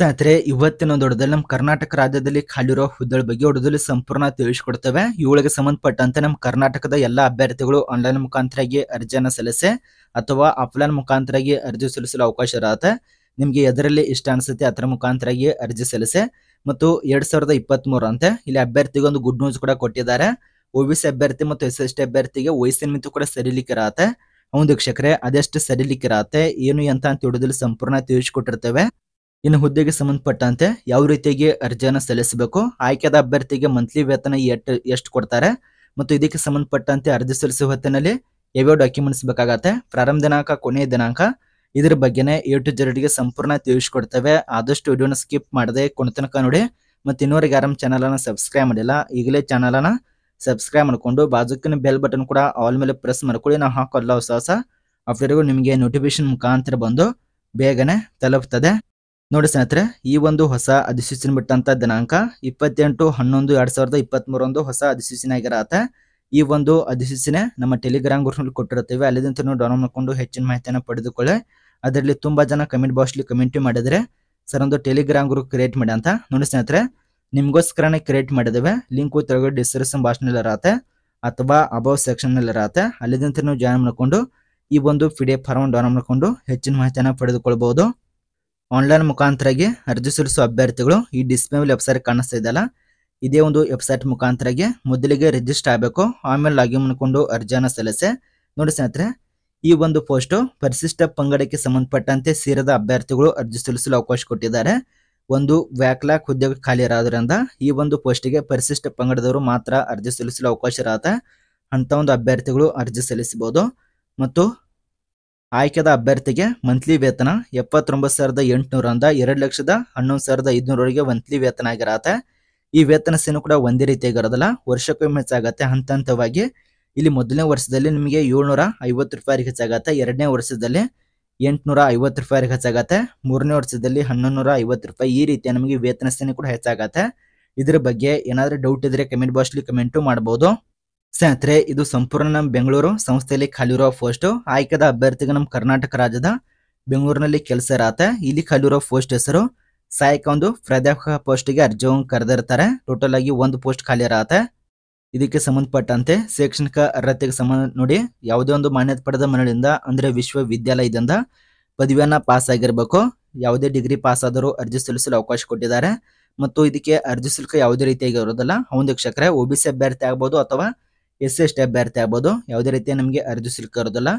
ಸ್ನೇಹಿತರೆ ಇವತ್ತಿನ ದೊಡ್ಡದಲ್ಲಿ ನಮ್ಮ ಕರ್ನಾಟಕ ರಾಜ್ಯದಲ್ಲಿ ಖಾಲಿರೋ ಹುದ್ದೆಗಳ ಬಗ್ಗೆ ಹೊಡೆದಲ್ಲಿ ಸಂಪೂರ್ಣ ತಿಳಿಸಿಕೊಡ್ತೇವೆ ಇವುಗಳಿಗೆ ಸಂಬಂಧಪಟ್ಟಂತೆ ನಮ್ಮ ಕರ್ನಾಟಕದ ಎಲ್ಲ ಅಭ್ಯರ್ಥಿಗಳು ಆನ್ಲೈನ್ ಮುಖಾಂತರಾಗಿ ಅರ್ಜಿಯನ್ನು ಸಲ್ಲಿಸಿ ಅಥವಾ ಆಫ್ಲೈನ್ ಮುಖಾಂತರಾಗಿ ಅರ್ಜಿ ಸಲ್ಲಿಸಲು ಅವಕಾಶ ಇರತ್ತೆ ನಿಮಗೆ ಎದರಲ್ಲಿ ಇಷ್ಟ ಅನಿಸುತ್ತೆ ಅದರ ಮುಖಾಂತರಾಗಿ ಅರ್ಜಿ ಸಲ್ಲಿಸಿ ಮತ್ತು ಎರಡ್ ಸಾವಿರದ ಇಪ್ಪತ್ತ್ ಅಂತೆ ಇಲ್ಲಿ ಒಂದು ಗುಡ್ ನ್ಯೂಸ್ ಕೂಡ ಕೊಟ್ಟಿದ್ದಾರೆ ಒ ಬಿ ಸಿ ಅಭ್ಯರ್ಥಿ ಮತ್ತು ಎಸ್ ಎಸ್ ಟಿ ಅಭ್ಯರ್ಥಿಗೆ ವಯಸ್ಸಿನ ಮಿತಿ ಕೂಡ ಇರತ್ತೆ ಒಂದು ವೀಕ್ಷಕರೇ ಅದೆಷ್ಟು ಸರಿಲಿಕ್ಕಿರತ್ತೆ ಏನು ಅಂತ ಅಂತ ಹಿಡಿದಲ್ಲಿ ಸಂಪೂರ್ಣ ತಿಳಿಸಿಕೊಟ್ಟಿರ್ತೇವೆ ಇನ್ನು ಹುದ್ದೆಗೆ ಸಂಬಂಧಪಟ್ಟಂತೆ ಯಾವ ರೀತಿಯಾಗಿ ಅರ್ಜಿಯನ್ನು ಸಲ್ಲಿಸಬೇಕು ಆಯ್ಕೆದ ಅಭ್ಯರ್ಥಿಗೆ ಮಂತ್ಲಿ ವೇತನ ಎಷ್ಟು ಎಷ್ಟು ಕೊಡ್ತಾರೆ ಮತ್ತು ಇದಕ್ಕೆ ಸಂಬಂಧಪಟ್ಟಂತೆ ಅರ್ಜಿ ಸಲ್ಲಿಸುವ ಹೊತ್ತಿನಲ್ಲಿ ಯಾವ್ಯಾವ ಡಾಕ್ಯುಮೆಂಟ್ಸ್ ಬೇಕಾಗತ್ತೆ ಪ್ರಾರಂಭ ದಿನಾಂಕ ಕೊನೆಯ ದಿನಾಂಕ ಇದ್ರ ಬಗ್ಗೆನೇ ಎ ಜರಡಿಗೆ ಸಂಪೂರ್ಣ ತಿಳಿಸ್ಕೊಡ್ತೇವೆ ಆದಷ್ಟು ವಿಡಿಯೋನ ಸ್ಕಿಪ್ ಮಾಡದೆ ಕೊನೆತನಕ ನೋಡಿ ಮತ್ತು ಇನ್ನೂರಿಗೆ ಯಾರಮ್ಮ ಚಾನಲನ್ನು ಸಬ್ಸ್ಕ್ರೈಬ್ ಮಾಡಿಲ್ಲ ಈಗಲೇ ಚಾನಲನ್ನು ಸಬ್ಸ್ಕ್ರೈಬ್ ಮಾಡಿಕೊಂಡು ಬಾಜುಕಿನ ಬೆಲ್ ಬಟನ್ ಕೂಡ ಆಲ್ ಮೇಲೆ ಪ್ರೆಸ್ ಮಾಡ್ಕೊಳ್ಳಿ ನಾವು ಹಾಕೋಲ್ಲ ಹೊಸ ಹೊಸ ಅಫ್ಟರ್ಗೂ ನಿಮಗೆ ನೋಟಿಫಿಕೇಶನ್ ಮುಖಾಂತರ ಬಂದು ಬೇಗನೆ ತಲುಪ್ತದೆ ನೋಡಿ ಸ್ನೇಹಿತರೆ ಈ ಒಂದು ಹೊಸ ಅಧಿಸೂಚನೆ ಬಿಟ್ಟಂತ ದಿನಾಂಕ ಇಪ್ಪತ್ತೆಂಟು ಹನ್ನೊಂದು ಎರಡ್ ಸಾವಿರದ ಇಪ್ಪತ್ತ್ ಮೂರೊಂದು ಹೊಸ ಅಧಿಸೂಚನೆ ಆಗಿರತ್ತೆ ಈ ಒಂದು ಅಧಿಸೂಚನೆ ನಮ್ಮ ಟೆಲಿಗ್ರಾಮ್ ಗ್ರೂಪ್ನಲ್ಲಿ ಕೊಟ್ಟಿರುತ್ತೇವೆ ಅಲ್ಲಿದಂತ ನೀವು ಡೌನ್ಲೋಡ್ ಮಾಡಿಕೊಂಡು ಹೆಚ್ಚಿನ ಮಾಹಿತಿಯನ್ನು ಪಡೆದುಕೊಳ್ಳಿ ಅದರಲ್ಲಿ ತುಂಬಾ ಜನ ಕಮೆಂಟ್ ಬಾಕ್ಸ್ಲಿ ಕಮೆಂಟ್ ಮಾಡಿದ್ರೆ ಸರ್ ಒಂದು ಟೆಲಿಗ್ರಾಮ್ ಗ್ರೂಪ್ ಕ್ರಿಯೇಟ್ ಮಾಡಿ ಅಂತ ನೋಡಿ ಸ್ನೇಹಿತರೆ ನಿಮ್ಗೋಸ್ಕರನೇ ಕ್ರಿಯೇಟ್ ಮಾಡಿದ್ದೇವೆ ಲಿಂಕ್ ತೆರಗಡೆ ಡಿಸ್ಕ್ರಿಪ್ಷನ್ ನಲ್ಲಿ ಇರತ್ತೆ ಅಥವಾ ಅಬೌವ್ ನಲ್ಲಿ ಇರತ್ತೆ ಅಲ್ಲಿದಂತ ನೀವು ಜಾಯಿನ್ ಈ ಒಂದು P D F form download ಮಾಡ್ಕೊಂಡು ಹೆಚ್ಚಿನ ಮಾಹಿತಿಯನ್ನ ಪಡೆದುಕೊಳ್ಬಹುದು ಆನ್ಲೈನ್ ಮುಖಾಂತರಾಗಿ ಅರ್ಜಿ ಸಲ್ಲಿಸುವ ಅಭ್ಯರ್ಥಿಗಳು ಈ ಡಿಸ್ಪ್ಲೇ ವೆಬ್ಸೈಟ್ ಕಾಣಿಸ್ತಾ ಇದೇ ಒಂದು ವೆಬ್ಸೈಟ್ ಮುಖಾಂತರಾಗಿ ಮೊದಲಿಗೆ ರಿಜಿಸ್ಟರ್ ಆಗಬೇಕು ಆಮೇಲೆ ಲಾಗಿನ್ ಮಾಡಿಕೊಂಡು ಅರ್ಜಿಯನ್ನು ಸಲ್ಲಿಸೆ ನೋಡಿ ಸ್ನೇಹಿತರೆ ಈ ಒಂದು ಪೋಸ್ಟು ಪರಿಶಿಷ್ಟ ಪಂಗಡಕ್ಕೆ ಸಂಬಂಧಪಟ್ಟಂತೆ ಸೇರಿದ ಅಭ್ಯರ್ಥಿಗಳು ಅರ್ಜಿ ಸಲ್ಲಿಸಲು ಅವಕಾಶ ಕೊಟ್ಟಿದ್ದಾರೆ ಒಂದು ವ್ಯಾಕ್ಲಾಕ್ ಉದ್ಯೋಗ ಖಾಲಿ ಇರೋದ್ರಿಂದ ಈ ಒಂದು ಪೋಸ್ಟಿಗೆ ಪರಿಶಿಷ್ಟ ಪಂಗಡದವರು ಮಾತ್ರ ಅರ್ಜಿ ಸಲ್ಲಿಸಲು ಅವಕಾಶ ಇರತ್ತೆ ಅಂಥ ಒಂದು ಅಭ್ಯರ್ಥಿಗಳು ಅರ್ಜಿ ಸಲ್ಲಿಸಬಹುದು ಮತ್ತು ಆಯ್ಕೆದ ಅಭ್ಯರ್ಥಿಗೆ ಮಂತ್ಲಿ ವೇತನ ಎಪ್ಪತ್ತೊಂಬತ್ತು ಸಾವಿರದ ಎಂಟುನೂರಿಂದ ಎರಡು ಲಕ್ಷದ ಹನ್ನೊಂದು ಸಾವಿರದ ಐದುನೂರವರೆಗೆ ಮಂತ್ಲಿ ವೇತನ ಆಗಿರತ್ತೆ ಈ ವೇತನ ಸೇನು ಕೂಡ ಒಂದೇ ರೀತಿಯಾಗಿರೋದಲ್ಲ ವರ್ಷಕ್ಕೊಮ್ಮೆ ಹೆಚ್ಚಾಗತ್ತೆ ಹಂತ ಹಂತವಾಗಿ ಇಲ್ಲಿ ಮೊದಲನೇ ವರ್ಷದಲ್ಲಿ ನಿಮಗೆ ಏಳ್ನೂರ ಐವತ್ತು ರೂಪಾಯಿ ಹೆಚ್ಚಾಗತ್ತೆ ಎರಡನೇ ವರ್ಷದಲ್ಲಿ ಎಂಟುನೂರ ಐವತ್ತು ರೂಪಾಯಿ ಹೆಚ್ಚಾಗತ್ತೆ ಮೂರನೇ ವರ್ಷದಲ್ಲಿ ಹನ್ನೊಂದು ನೂರ ಐವತ್ತು ರೂಪಾಯಿ ಈ ರೀತಿಯ ನಮಗೆ ವೇತನ ಸೇನೆ ಕೂಡ ಹೆಚ್ಚಾಗತ್ತೆ ಇದ್ರ ಬಗ್ಗೆ ಏನಾದರೂ ಡೌಟ್ ಇದ್ರೆ ಕಮೆಂಟ್ ಬಾಕ್ಸ್ಲಿ ಕಮೆಂಟು ಮಾಡ್ಬೋದು ಸ್ನೇಹಿತರೆ ಇದು ಸಂಪೂರ್ಣ ನಮ್ಮ ಬೆಂಗಳೂರು ಸಂಸ್ಥೆಯಲ್ಲಿ ಖಾಲಿರೋ ಪೋಸ್ಟ್ ಆಯ್ಕೆದ ಅಭ್ಯರ್ಥಿಗೆ ನಮ್ಮ ಕರ್ನಾಟಕ ರಾಜ್ಯದ ಬೆಂಗಳೂರಿನಲ್ಲಿ ಕೆಲಸ ಇರತ್ತೆ ಇಲ್ಲಿ ಖಾಲಿರೋ ಪೋಸ್ಟ್ ಹೆಸರು ಸಹಾಯಕ ಒಂದು ಪ್ರಾಧ್ಯಾಪಕ ಪೋಸ್ಟ್ಗೆ ಅರ್ಜಿ ಕರೆದಿರ್ತಾರೆ ಟೋಟಲ್ ಆಗಿ ಒಂದು ಪೋಸ್ಟ್ ಖಾಲಿ ಇರತ್ತೆ ಇದಕ್ಕೆ ಸಂಬಂಧಪಟ್ಟಂತೆ ಶೈಕ್ಷಣಿಕ ಅರ್ಹತೆಗೆ ಸಂಬಂಧ ನೋಡಿ ಯಾವುದೇ ಒಂದು ಮಾನ್ಯತೆ ಪಡೆದ ಮನೆಯಿಂದ ಅಂದರೆ ವಿಶ್ವವಿದ್ಯಾಲಯದಿಂದ ಪದವಿಯನ್ನು ಪಾಸ್ ಆಗಿರಬೇಕು ಯಾವುದೇ ಡಿಗ್ರಿ ಪಾಸ್ ಆದರೂ ಅರ್ಜಿ ಸಲ್ಲಿಸಲು ಅವಕಾಶ ಕೊಟ್ಟಿದ್ದಾರೆ ಮತ್ತು ಇದಕ್ಕೆ ಅರ್ಜಿ ಶುಲ್ಕ ಯಾವುದೇ ರೀತಿಯಾಗಿ ಇರೋದಿಲ್ಲ ಒಂದು ವೀಕ್ಷಕರೇ ಒ ಅಭ್ಯರ್ಥಿ ಆಗ್ಬೋದು ಅಥವಾ ಎಸ್ ಎಸ್ ಎಸ್ಟಿ ಅಭ್ಯರ್ಥಿ ಆಗ್ಬೋದು ಯಾವುದೇ ರೀತಿಯ ನಮಗೆ ಅರ್ಜಿ ಸಿಕ್ಕಿರೋದಿಲ್ಲ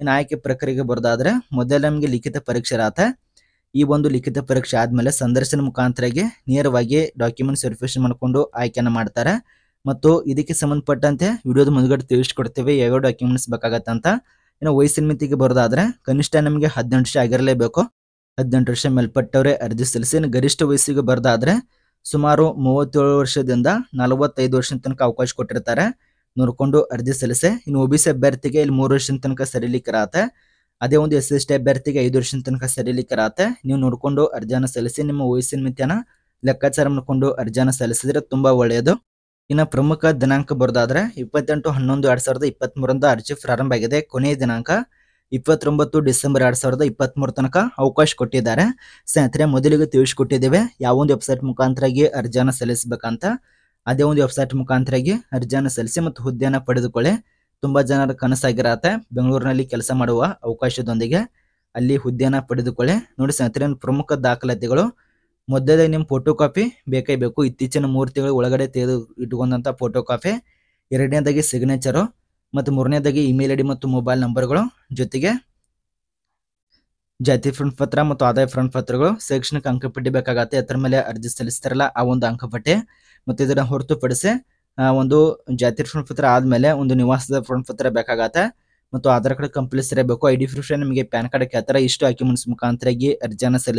ಇನ್ನು ಆಯ್ಕೆ ಪ್ರಕ್ರಿಯೆಗೆ ಬರೋದಾದ್ರೆ ಮೊದಲು ನಮಗೆ ಲಿಖಿತ ಪರೀಕ್ಷೆ ಇರತ್ತೆ ಈ ಒಂದು ಲಿಖಿತ ಪರೀಕ್ಷೆ ಆದಮೇಲೆ ಸಂದರ್ಶನ ಮುಖಾಂತರಗೆ ನೇರವಾಗಿ ಡಾಕ್ಯುಮೆಂಟ್ಸ್ ವೆರಿಫಿಕೇಶನ್ ಮಾಡಿಕೊಂಡು ಆಯ್ಕೆಯನ್ನು ಮಾಡ್ತಾರೆ ಮತ್ತು ಇದಕ್ಕೆ ಸಂಬಂಧಪಟ್ಟಂತೆ ವಿಡಿಯೋದ ಮುಂದ್ಗಡೆ ತಿಳಿಸ್ಕೊಡ್ತೀವಿ ಯಾವ ಡಾಕ್ಯುಮೆಂಟ್ಸ್ ಬೇಕಾಗತ್ತಂತ ಇನ್ನು ವಯಸ್ಸಿನ ಮಿತಿಗೆ ಬರೋದಾದರೆ ಕನಿಷ್ಠ ನಮಗೆ ಹದಿನೆಂಟು ವರ್ಷ ಆಗಿರಲೇಬೇಕು ಹದಿನೆಂಟು ವರ್ಷ ಮೇಲ್ಪಟ್ಟವರೇ ಅರ್ಜಿ ಸಲ್ಲಿಸಿ ಗರಿಷ್ಠ ವಯಸ್ಸಿಗೆ ಬರೋದಾದರೆ ಸುಮಾರು ಮೂವತ್ತೇಳು ವರ್ಷದಿಂದ ನಲವತ್ತೈದು ವರ್ಷದ ತನಕ ಅವಕಾಶ ಕೊಟ್ಟಿರ್ತಾರೆ ನೋಡ್ಕೊಂಡು ಅರ್ಜಿ ಸಲ್ಲಿಸೆ ಇನ್ನು ಒ ಅಭ್ಯರ್ಥಿಗೆ ಇಲ್ಲಿ ಮೂರು ವರ್ಷದ ತನಕ ಸರಿಲಿಕ್ಕೆ ಅದೇ ಒಂದು ಎಸ್ ಎಸ್ ಟಿ ಅಭ್ಯರ್ಥಿಗೆ ಐದು ವರ್ಷದ ತನಕ ಸರಿಲಿಕ್ಕೆ ನೀವು ನೋಡಿಕೊಂಡು ಅರ್ಜಿಯನ್ನು ಸಲ್ಲಿಸಿ ನಿಮ್ಮ ವಯಸ್ಸಿನ ಮಿತಿಯನ್ನು ಲೆಕ್ಕಾಚಾರ ಮಾಡಿಕೊಂಡು ಅರ್ಜಿಯನ್ನು ಸಲ್ಲಿಸಿದ್ರೆ ತುಂಬ ಒಳ್ಳೆಯದು ಇನ್ನು ಪ್ರಮುಖ ದಿನಾಂಕ ಬರೋದಾದ್ರೆ ಇಪ್ಪತ್ತೆಂಟು ಹನ್ನೊಂದು ಎರಡು ಸಾವಿರದ ಇಪ್ಪತ್ತ್ಮೂರರಿಂದ ಅರ್ಜಿ ಪ್ರಾರಂಭ ಆಗಿದೆ ಕೊನೆಯ ದಿನಾಂಕ ಇಪ್ಪತ್ತೊಂಬತ್ತು ಡಿಸೆಂಬರ್ ಎರಡು ಸಾವಿರದ ಇಪ್ಪತ್ತ್ಮೂರು ತನಕ ಅವಕಾಶ ಕೊಟ್ಟಿದ್ದಾರೆ ಸ್ನೇಹಿತರೆ ಮೊದಲಿಗೆ ತಿಳಿಸ್ಕೊಟ್ಟಿದ್ದೇವೆ ಯಾವೊಂದು ವೆಬ್ಸೈಟ್ ಮುಖಾಂತರಾಗಿ ಅರ್ಜಿಯನ್ನು ಸಲ್ಲಿಸಬೇಕಂತ ಅದೇ ಒಂದು ವೆಬ್ಸೈಟ್ ಮುಖಾಂತರಾಗಿ ಅರ್ಜಿಯನ್ನು ಸಲ್ಲಿಸಿ ಮತ್ತು ಹುದ್ದೆಯನ್ನು ಪಡೆದುಕೊಳ್ಳಿ ತುಂಬ ಜನರ ಕನಸಾಗಿರತ್ತೆ ಬೆಂಗಳೂರಿನಲ್ಲಿ ಕೆಲಸ ಮಾಡುವ ಅವಕಾಶದೊಂದಿಗೆ ಅಲ್ಲಿ ಹುದ್ದೆಯನ್ನು ಪಡೆದುಕೊಳ್ಳಿ ನೋಡಿ ಸ್ನೇಹಿತರೆ ಪ್ರಮುಖ ದಾಖಲಾತಿಗಳು ಮೊದಲೇ ನಿಮ್ಮ ಫೋಟೋ ಕಾಪಿ ಬೇಕೇ ಬೇಕು ಇತ್ತೀಚಿನ ಮೂರ್ತಿಗಳು ಒಳಗಡೆ ತೆಗೆದು ಇಟ್ಕೊಂಡಂಥ ಫೋಟೋ ಕಾಪಿ ಎರಡನೇದಾಗಿ ಸಿಗ್ನೇಚರು ಮತ್ತು ಮೂರನೇದಾಗಿ ಇಮೇಲ್ ಐ ಡಿ ಮತ್ತು ಮೊಬೈಲ್ ನಂಬರ್ಗಳು ಜೊತೆಗೆ ಜಾತಿ ಫ್ರಂಟ್ ಪತ್ರ ಮತ್ತು ಆದಾಯ ಫ್ರಂಟ್ ಪತ್ರಗಳು ಶೈಕ್ಷಣಿಕ ಅಂಕಪಟ್ಟಿ ಬೇಕಾಗತ್ತೆ ಅದರ ಮೇಲೆ ಅರ್ಜಿ ಸಲ್ಲಿಸ್ತಾರಲ್ಲ ಆ ಒಂದು ಅಂಕಪಟ್ಟಿ ಮತ್ತು ಇದನ್ನು ಹೊರತುಪಡಿಸಿ ಒಂದು ಜಾತಿ ಫ್ರಂಟ್ ಪತ್ರ ಆದಮೇಲೆ ಒಂದು ನಿವಾಸದ ಫ್ರಂಟ್ ಪತ್ರ ಬೇಕಾಗತ್ತೆ ಮತ್ತು ಆಧಾರ್ ಕಾರ್ಡ್ ಕಂಪ್ಲೀಸ್ ಇರಬೇಕು ಐ ಡಿ ಪ್ರೂಫ್ ನಿಮಗೆ ಪ್ಯಾನ್ ಕಾರ್ಡ್ ಕೇಳ್ತಾರೆ ಇಷ್ಟು ಡಾಕ್ಯುಮೆಂಟ್ಸ್ ಮುಖಾಂತರಾಗಿ ಅರ್ಜಿಯನ್ನು ಸಲ್ಲಿ